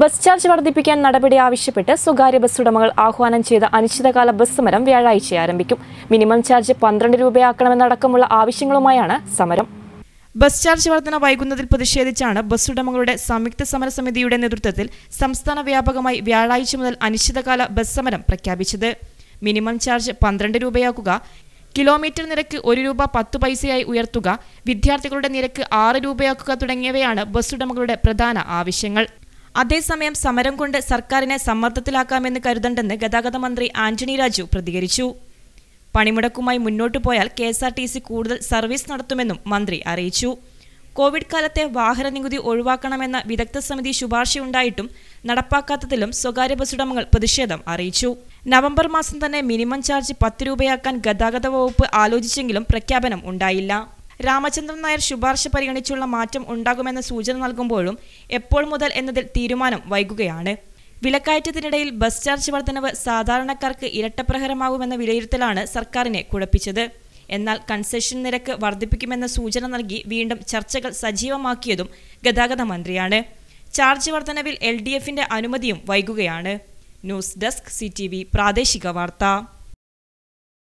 bus charge വർദ്ധിപ്പിക്കാൻ നടപടി ആവശ്യപ്പെട്ട് സ്വകാര്യ ബസ് ഉടമകൾ ആഹ്വാനം ചെയ്ത അനിശ്ചിതകാല ബസ് സമരം വ്യാഴാഴ്ച ആരംഭിക്കും മിനിമം ചാർജ് പന്ത്രണ്ട് രൂപയാക്കണമെന്നടക്കമുള്ള ആവശ്യങ്ങളുമായാണ് സമരം ബസ് ചാർജ് വർധന വൈകുന്നതിൽ പ്രതിഷേധിച്ചാണ് ബസ് ഉടമകളുടെ സംയുക്ത സമരസമിതിയുടെ നേതൃത്വത്തിൽ സംസ്ഥാന വ്യാപകമായി വ്യാഴാഴ്ച മുതൽ അനിശ്ചിതകാല ബസ് സമരം പ്രഖ്യാപിച്ചത് മിനിമം ചാർജ് പന്ത്രണ്ട് രൂപയാക്കുക കിലോമീറ്റർ നിരക്ക് ഒരു രൂപ പത്ത് പൈസയായി ഉയർത്തുക വിദ്യാർത്ഥികളുടെ നിരക്ക് ആറ് രൂപയാക്കുക തുടങ്ങിയവയാണ് ബസ് ഉടമകളുടെ പ്രധാന ആവശ്യങ്ങൾ അതേസമയം സമരം കൊണ്ട് സർക്കാരിനെ സമ്മർദ്ദത്തിലാക്കാമെന്ന് കരുതണ്ടെന്ന് ഗതാഗത മന്ത്രി ആന്റണി രാജു പ്രതികരിച്ചു പണിമുടക്കുമായി മുന്നോട്ടു പോയാൽ K S R T C കൂടുതൽ സർവീസ് നടത്തുമെന്നും മന്ത്രി അറിയിച്ചു കോവിഡ് കാലത്തെ വാഹന നികുതി ഒഴിവാക്കണമെന്ന വിദഗ്ധ സമിതി ശുപാർശയുണ്ടായിട്ടും നടപ്പാക്കാത്തതിലും സ്വകാര്യ ബസ് ഉടമകൾ പ്രതിഷേധം അറിയിച്ചു നവംബർ മാസം തന്നെ മിനിമം ചാർജ് പത്ത് രൂപയാക്കാൻ ഗതാഗത വകുപ്പ് ആലോചിച്ചെങ്കിലും പ്രഖ്യാപനം ഉണ്ടായില്ല രാമചന്ദ്രൻ നായർ ശുപാർശ പരിഗണിച്ചുള്ള മാറ്റം ഉണ്ടാകുമെന്ന സൂചന നൽകുമ്പോഴും എപ്പോൾ മുതൽ എന്നതിൽ തീരുമാനം വൈകുകയാണ് വിലക്കയറ്റത്തിനിടയിൽ ബസ് ചാർജ് വർധനവ് സാധാരണക്കാർക്ക് ഇരട്ടപ്രഹരമാകുമെന്ന വിലയിരുത്തലാണ് സർക്കാരിനെ കുഴപ്പിച്ചത് എന്നാൽ കൺസെഷൻ നിരക്ക് വർദ്ധിപ്പിക്കുമെന്ന സൂചന നൽകി വീണ്ടും ചർച്ചകൾ സജീവമാക്കിയതും ഗതാഗത മന്ത്രിയാണ് ചാർജ് വർധനവിൽ എൽ ഡി എഫിന്റെ അനുമതിയും വൈകുകയാണ് ന്യൂസ് ഡെസ്ക് സി പ്രാദേശിക വാർത്ത